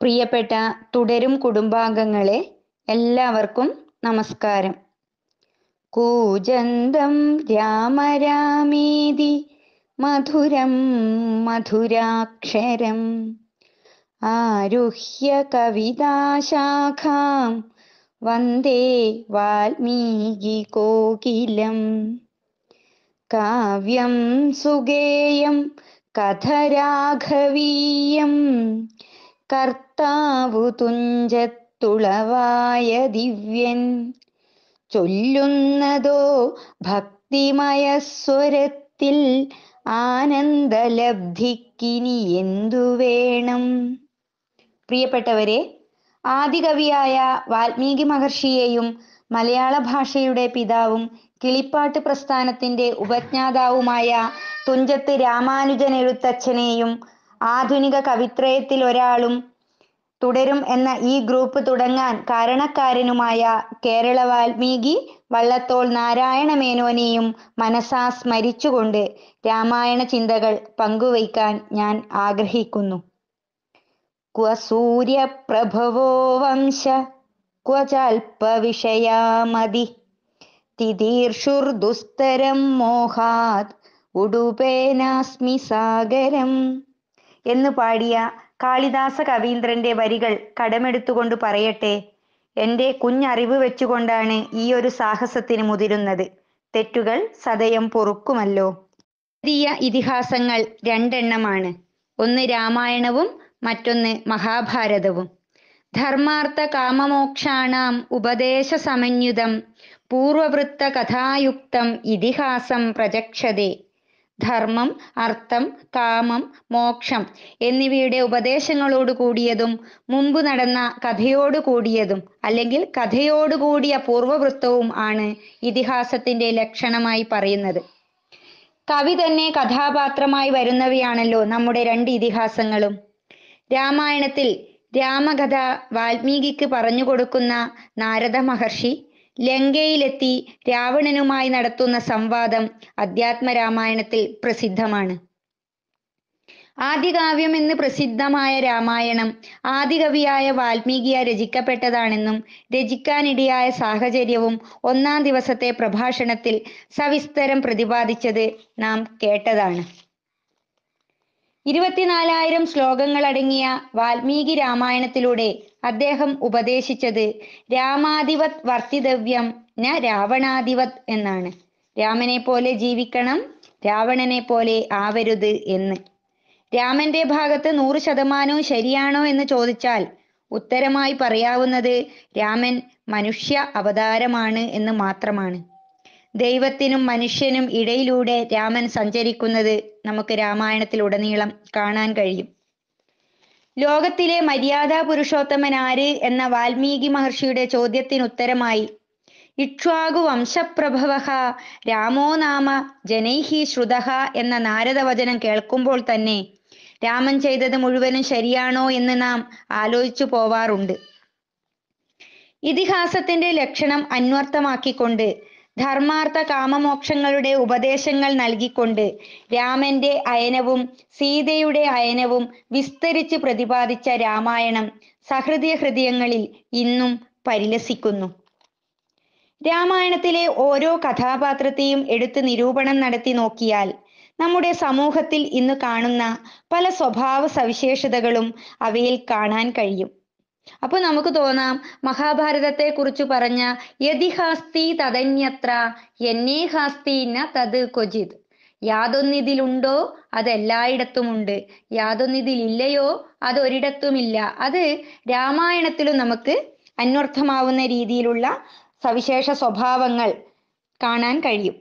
പ്രിയപ്പെട്ട തുടരും കുടുംബാംഗങ്ങളെ എല്ലാവർക്കും നമസ്കാരം കൂജന്തം രാമരാമേതി മധുരം മധുരാക്ഷരം ആരുഹ്യ കവിതാശാഖാം വന്ദേ വാൽമീകി കോകിലം കാവ്യം സുഗേയം കഥരാഘവീയം കർത്താവു തുഞ്ചത്തുളവായ ദിവ്യൻ ചൊല്ലുന്നതോ ഭക്തിമയ സ്വരത്തിൽ ആനന്ദലബ്ധിക്കിനി എന്തു വേണം പ്രിയപ്പെട്ടവരെ ആദികവിയായ വാൽമീകി മഹർഷിയെയും മലയാള ഭാഷയുടെ പിതാവും കിളിപ്പാട്ട് പ്രസ്ഥാനത്തിന്റെ ഉപജ്ഞാതാവുമായ തുഞ്ചത്ത് രാമാനുജൻ എഴുത്തച്ഛനെയും ആധുനിക കവിത്രയത്തിൽ ഒരാളും തുടരും എന്ന ഈ ഗ്രൂപ്പ് തുടങ്ങാൻ കാരണക്കാരനുമായ കേരള വാൽമീകി വള്ളത്തോൾ നാരായണ മേനോനെയും മനസാ സ്മരിച്ചുകൊണ്ട് രാമായണ ചിന്തകൾ പങ്കുവയ്ക്കാൻ ഞാൻ ആഗ്രഹിക്കുന്നു ക്വ സൂര്യപ്രഭവോ വംശ ക്വചൽപ്പവിഷയാമതി തിതീർഷുർദുസ്തരം മോഹാത് ഉടുപേനാസ്മി സാഗരം എന്ന് പാടിയ കാളിദാസ കവീന്ദ്രന്റെ വരികൾ കടമെടുത്തുകൊണ്ട് പറയട്ടെ എൻ്റെ കുഞ്ഞറിവ് വെച്ചുകൊണ്ടാണ് ഈ ഒരു സാഹസത്തിന് മുതിരുന്നത് തെറ്റുകൾ സതയം പൊറുക്കുമല്ലോ പുതിയ ഇതിഹാസങ്ങൾ രണ്ടെണ്ണമാണ് ഒന്ന് രാമായണവും മറ്റൊന്ന് മഹാഭാരതവും ധർമാർത്ഥ കാമമോക്ഷാണാം ഉപദേശ സമന്യുതം പൂർവവൃത്ത കഥായുക്തം ഇതിഹാസം പ്രജക്ഷതേ ധർമ്മം അർത്ഥം കാമം മോക്ഷം എന്നിവയുടെ ഉപദേശങ്ങളോട് കൂടിയതും മുമ്പ് നടന്ന കഥയോട് കൂടിയതും അല്ലെങ്കിൽ കൂടിയ പൂർവവൃത്തവും ആണ് ഇതിഹാസത്തിന്റെ ലക്ഷണമായി പറയുന്നത് കവി തന്നെ കഥാപാത്രമായി വരുന്നവയാണല്ലോ നമ്മുടെ രണ്ട് ഇതിഹാസങ്ങളും രാമായണത്തിൽ രാമകഥ വാൽമീകിക്ക് പറഞ്ഞു കൊടുക്കുന്ന നാരദ മഹർഷി ലങ്കയിലെത്തി രാവണനുമായി നടത്തുന്ന സംവാദം അധ്യാത്മരാമായണത്തിൽ പ്രസിദ്ധമാണ് ആദികാവ്യം എന്ന് പ്രസിദ്ധമായ രാമായണം ആദികവിയായ വാൽമീകിയ രചിക്കപ്പെട്ടതാണെന്നും രചിക്കാനിടയായ സാഹചര്യവും ഒന്നാം ദിവസത്തെ പ്രഭാഷണത്തിൽ സവിസ്തരം പ്രതിപാദിച്ചത് നാം കേട്ടതാണ് ഇരുപത്തിനാലായിരം അടങ്ങിയ വാൽമീകി രാമായണത്തിലൂടെ അദ്ദേഹം ഉപദേശിച്ചത് രാമാധിപത് വർത്തിതവ്യം ന രാവണാധിപത് എന്നാണ് രാമനെ പോലെ ജീവിക്കണം രാവണനെ പോലെ ആവരുത് എന്ന് രാമന്റെ ഭാഗത്ത് നൂറ് ശതമാനവും ശരിയാണോ എന്ന് ചോദിച്ചാൽ ഉത്തരമായി പറയാവുന്നത് രാമൻ മനുഷ്യ അവതാരമാണ് എന്ന് മാത്രമാണ് ദൈവത്തിനും മനുഷ്യനും ഇടയിലൂടെ രാമൻ സഞ്ചരിക്കുന്നത് നമുക്ക് രാമായണത്തിൽ ഉടനീളം കാണാൻ കഴിയും ലോകത്തിലെ മര്യാദാ പുരുഷോത്തമൻ ആര് എന്ന വാൽമീകി മഹർഷിയുടെ ചോദ്യത്തിന് ഉത്തരമായി ഇക്ഷ്വാകു വംശപ്രഭവ രാമോ നാമ ജനൈഹി ശ്രുത എന്ന വചനം കേൾക്കുമ്പോൾ തന്നെ രാമൻ ചെയ്തത് മുഴുവനും ശരിയാണോ എന്ന് നാം ആലോചിച്ചു പോവാറുണ്ട് ഇതിഹാസത്തിന്റെ ലക്ഷണം അന്വർത്ഥമാക്കിക്കൊണ്ട് ധർമാർത്ഥ കാമമോക്ഷങ്ങളുടെ ഉപദേശങ്ങൾ നൽകിക്കൊണ്ട് രാമന്റെ അയനവും സീതയുടെ അയനവും വിസ്തരിച്ച് പ്രതിപാദിച്ച രാമായണം സഹൃദയ ഹൃദയങ്ങളിൽ ഇന്നും പരിലസിക്കുന്നു രാമായണത്തിലെ ഓരോ കഥാപാത്രത്തെയും എടുത്ത് നിരൂപണം നടത്തി നോക്കിയാൽ നമ്മുടെ സമൂഹത്തിൽ ഇന്ന് കാണുന്ന പല സ്വഭാവ സവിശേഷതകളും അവയിൽ കാണാൻ കഴിയും അപ്പൊ നമുക്ക് തോന്നാം മഹാഭാരതത്തെ കുറിച്ച് പറഞ്ഞ യതിഹാസ്തി തതന്യത്ര എന്നേ ഹാസ്തി ന തത് ക്വചിത് യാതൊന്നിതിലുണ്ടോ ഉണ്ട് യാതൊന്നിതിലില്ലയോ അതൊരിടത്തുമില്ല അത് രാമായണത്തിലും നമുക്ക് അന്വർത്ഥമാവുന്ന രീതിയിലുള്ള സവിശേഷ സ്വഭാവങ്ങൾ കാണാൻ കഴിയും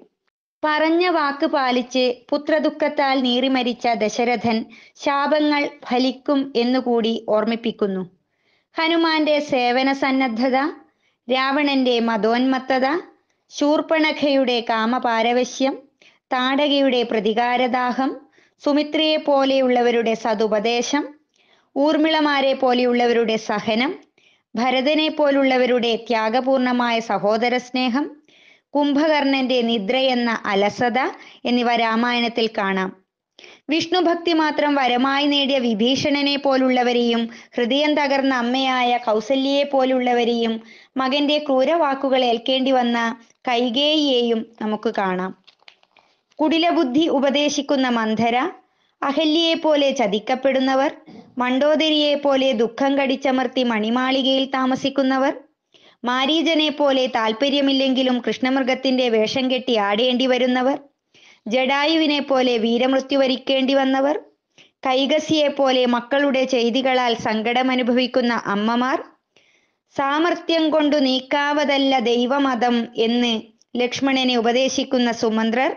പറഞ്ഞ വാക്ക് പാലിച്ച് പുത്രദുഃഖത്താൽ നീറിമരിച്ച ദശരഥൻ ശാപങ്ങൾ ഫലിക്കും എന്നുകൂടി ഓർമ്മിപ്പിക്കുന്നു ഹനുമാന്റെ സേവന സന്നദ്ധത രാവണന്റെ മതോന്മത്തത ശൂർപ്പണഖയുടെ കാമപാരവശ്യം താടകയുടെ പ്രതികാരദാഹം സുമിത്രയെ പോലെയുള്ളവരുടെ സതുപദേശം ഊർമിളമാരെ പോലെയുള്ളവരുടെ സഹനം ഭരതനെ പോലുള്ളവരുടെ ത്യാഗപൂർണമായ സഹോദര സ്നേഹം കുംഭകർണന്റെ നിദ്രയെന്ന അലസത എന്നിവ രാമായണത്തിൽ കാണാം വിഷ്ണുഭക്തി മാത്രം വരമായി നേടിയ വിഭീഷണനെ പോലുള്ളവരെയും ഹൃദയം തകർന്ന അമ്മയായ കൗസല്യയെ പോലുള്ളവരെയും മകന്റെ ക്രൂരവാക്കുകൾ ഏൽക്കേണ്ടി വന്ന കൈകേയിയെയും നമുക്ക് കാണാം കുടിലബുദ്ധി ഉപദേശിക്കുന്ന മന്ധര അഹല്യയെ പോലെ ചതിക്കപ്പെടുന്നവർ മണ്ടോദരിയെ പോലെ ദുഃഖം കടിച്ചമർത്തി മണിമാളികയിൽ താമസിക്കുന്നവർ മാരീജനെ പോലെ താല്പര്യമില്ലെങ്കിലും കൃഷ്ണമൃഗത്തിന്റെ വേഷം കെട്ടി ആടേണ്ടി വരുന്നവർ ജഡായുവിനെ പോലെ വീരമൃത്യു വരിക്കേണ്ടി വന്നവർ കൈകസിയെ പോലെ മക്കളുടെ ചെയ്തികളാൽ സങ്കടമനുഭവിക്കുന്ന അമ്മമാർ സാമർത്ഥ്യം കൊണ്ടു നീക്കാവതല്ല ദൈവമതം എന്ന് ലക്ഷ്മണനെ ഉപദേശിക്കുന്ന സുമന്ത്രർ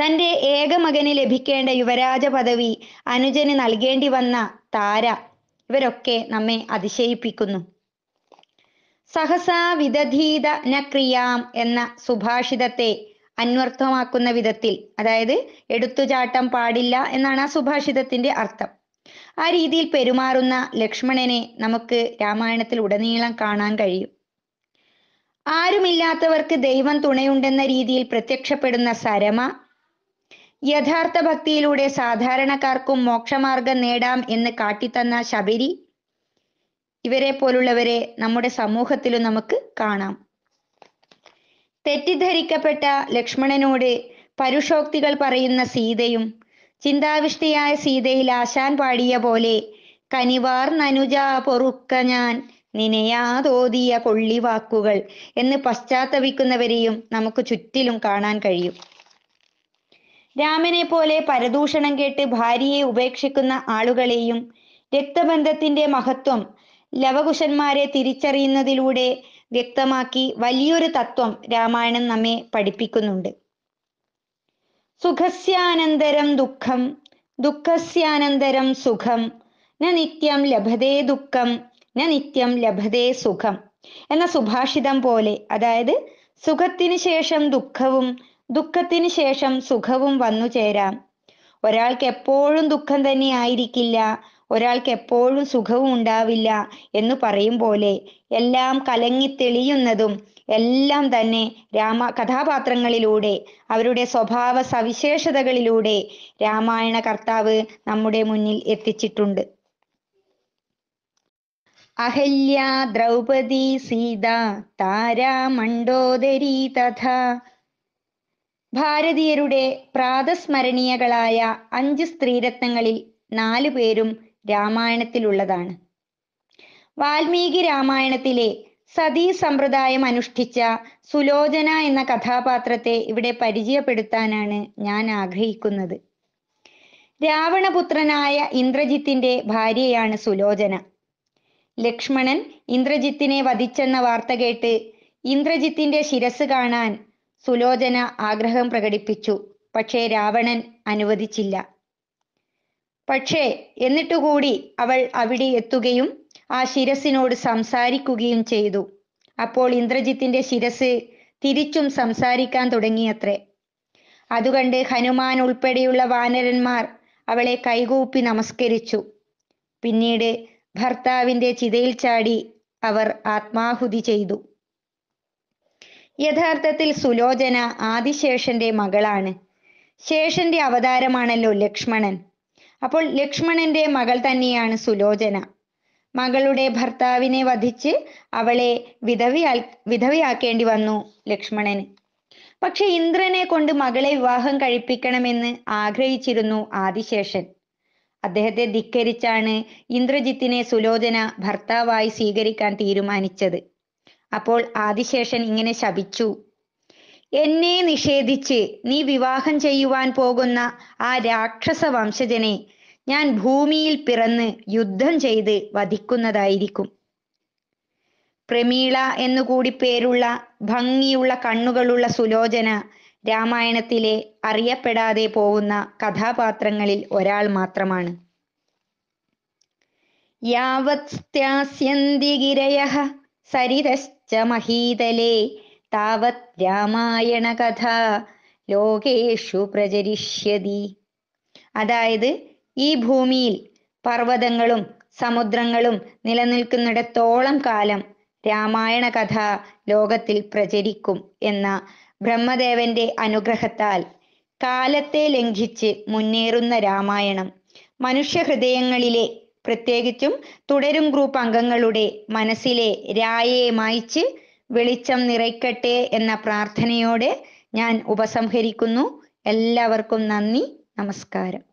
തന്റെ ഏകമകന് ലഭിക്കേണ്ട യുവരാജ പദവി അനുജന് നൽകേണ്ടി വന്ന താര ഇവരൊക്കെ നമ്മെ അതിശയിപ്പിക്കുന്നു സഹസാ വിദധീത നക്രിയാം എന്ന സുഭാഷിതത്തെ അന്വർത്ഥമാക്കുന്ന വിധത്തിൽ അതായത് എടുത്തുചാട്ടം പാടില്ല എന്നാണ് ആ സുഭാഷിതത്തിന്റെ അർത്ഥം ആ രീതിയിൽ പെരുമാറുന്ന ലക്ഷ്മണനെ നമുക്ക് രാമായണത്തിൽ ഉടനീളം കാണാൻ കഴിയും ആരുമില്ലാത്തവർക്ക് ദൈവം തുണയുണ്ടെന്ന രീതിയിൽ പ്രത്യക്ഷപ്പെടുന്ന സരമ യഥാർത്ഥ ഭക്തിയിലൂടെ സാധാരണക്കാർക്കും മോക്ഷമാർഗം നേടാം എന്ന് കാട്ടിത്തന്ന ശബരി ഇവരെ പോലുള്ളവരെ നമ്മുടെ സമൂഹത്തിലും നമുക്ക് കാണാം തെറ്റിദ്ധരിക്കപ്പെട്ട ലക്ഷ്മണനോട് പരുഷോക്തികൾ പറയുന്ന സീതയും ചിന്താവിഷ്ടയായ സീതയിൽ ആശാൻ പാടിയ പോലെ കനിവാർ നനുജ പൊറുക്ക ഞാൻ നിനയാതോതിയ കൊള്ളിവാക്കുകൾ എന്ന് പശ്ചാത്തപിക്കുന്നവരെയും നമുക്ക് ചുറ്റിലും കാണാൻ കഴിയും രാമനെ പോലെ പരദൂഷണം കേട്ട് ഭാര്യയെ ഉപേക്ഷിക്കുന്ന ആളുകളെയും രക്തബന്ധത്തിന്റെ മഹത്വം ലവകുശന്മാരെ തിരിച്ചറിയുന്നതിലൂടെ വ്യക്തമാക്കി വലിയൊരു തത്വം രാമായണം നമ്മെ പഠിപ്പിക്കുന്നുണ്ട് സുഖസ്യാനന്തരം ദുഃഖം ദുഃഖസ്യാനന്തരം സുഖം ന നിത്യം ലഭതേ ദുഃഖം ന നിത്യം ലഭതേ സുഖം എന്ന സുഭാഷിതം പോലെ അതായത് സുഖത്തിന് ശേഷം ദുഃഖവും ദുഃഖത്തിന് ശേഷം സുഖവും വന്നു ചേരാം ഒരാൾക്ക് എപ്പോഴും ദുഃഖം തന്നെ ആയിരിക്കില്ല ഒരാൾക്ക് എപ്പോഴും സുഖവും ഉണ്ടാവില്ല എന്ന് പറയും പോലെ എല്ലാം കലങ്ങി തെളിയുന്നതും എല്ലാം തന്നെ രാമ കഥാപാത്രങ്ങളിലൂടെ അവരുടെ സ്വഭാവ സവിശേഷതകളിലൂടെ രാമായണ കർത്താവ് നമ്മുടെ മുന്നിൽ എത്തിച്ചിട്ടുണ്ട് അഹല്യ ദ്രൗപദി സീത താരാ മണ്ഡോദരി തഥാ ഭാരതീയരുടെ പ്രാതസ്മരണീയകളായ അഞ്ച് സ്ത്രീരത്നങ്ങളിൽ നാലു പേരും രാമായണത്തിലുള്ളതാണ് വാൽമീകി രാമായണത്തിലെ സതീ സമ്പ്രദായം അനുഷ്ഠിച്ച സുലോചന എന്ന കഥാപാത്രത്തെ ഇവിടെ പരിചയപ്പെടുത്താനാണ് ഞാൻ ആഗ്രഹിക്കുന്നത് രാവണപുത്രനായ ഇന്ദ്രജിത്തിന്റെ ഭാര്യയാണ് സുലോചന ലക്ഷ്മണൻ ഇന്ദ്രജിത്തിനെ വധിച്ചെന്ന വാർത്ത കേട്ട് ഇന്ദ്രജിത്തിന്റെ ശിരസ് കാണാൻ സുലോചന ആഗ്രഹം പ്രകടിപ്പിച്ചു പക്ഷേ രാവണൻ അനുവദിച്ചില്ല പക്ഷേ എന്നിട്ടുകൂടി അവൾ അവിടെ എത്തുകയും ആ ശിരസിനോട് സംസാരിക്കുകയും ചെയ്തു അപ്പോൾ ഇന്ദ്രജിത്തിന്റെ ശിരസ് തിരിച്ചും സംസാരിക്കാൻ തുടങ്ങിയത്രേ അതുകണ്ട് ഹനുമാൻ ഉൾപ്പെടെയുള്ള വാനരന്മാർ അവളെ കൈകൂപ്പി നമസ്കരിച്ചു പിന്നീട് ഭർത്താവിന്റെ ചിതയിൽ ചാടി അവർ ആത്മാഹുതി ചെയ്തു യഥാർത്ഥത്തിൽ സുലോചന ആദിശേഷന്റെ മകളാണ് ശേഷന്റെ അവതാരമാണല്ലോ ലക്ഷ്മണൻ അപ്പോൾ ലക്ഷ്മണന്റെ മകൾ തന്നെയാണ് സുലോചന മകളുടെ ഭർത്താവിനെ വധിച്ച് അവളെ വിധവയാ വിധവയാക്കേണ്ടി വന്നു ലക്ഷ്മണന് പക്ഷെ ഇന്ദ്രനെ കൊണ്ട് മകളെ വിവാഹം കഴിപ്പിക്കണമെന്ന് ആഗ്രഹിച്ചിരുന്നു ആദിശേഷൻ അദ്ദേഹത്തെ ധിക്കരിച്ചാണ് ഇന്ദ്രജിത്തിനെ സുലോചന ഭർത്താവായി സ്വീകരിക്കാൻ തീരുമാനിച്ചത് അപ്പോൾ ആദിശേഷൻ ഇങ്ങനെ ശപിച്ചു എന്നെ നിഷേധിച്ച് നീ വിവാഹം ചെയ്യുവാൻ പോകുന്ന ആ രാക്ഷസ വംശജനെ ഞാൻ ഭൂമിയിൽ പിറന്ന് യുദ്ധം ചെയ്ത് വധിക്കുന്നതായിരിക്കും പ്രമീള എന്നുകൂടി പേരുള്ള ഭംഗിയുള്ള കണ്ണുകളുള്ള സുലോചന രാമായണത്തിലെ അറിയപ്പെടാതെ പോകുന്ന കഥാപാത്രങ്ങളിൽ ഒരാൾ മാത്രമാണ് സരിതശ്ച മഹീതലേ താവത് രാമായണ കഥ ലോകേഷു പ്രചരിഷ്യതി അതായത് ഈ ഭൂമിയിൽ പർവ്വതങ്ങളും സമുദ്രങ്ങളും നിലനിൽക്കുന്നിടത്തോളം കാലം രാമായണ കഥ ലോകത്തിൽ പ്രചരിക്കും എന്ന ബ്രഹ്മദേവന്റെ അനുഗ്രഹത്താൽ കാലത്തെ ലംഘിച്ച് മുന്നേറുന്ന രാമായണം മനുഷ്യഹൃദയങ്ങളിലെ പ്രത്യേകിച്ചും തുടരും ഗ്രൂപ്പ് അംഗങ്ങളുടെ മനസ്സിലെ രായെ മായ്ച്ച് വെളിച്ചം നിറയ്ക്കട്ടെ എന്ന പ്രാർത്ഥനയോടെ ഞാൻ ഉപസംഹരിക്കുന്നു എല്ലാവർക്കും നന്ദി നമസ്കാരം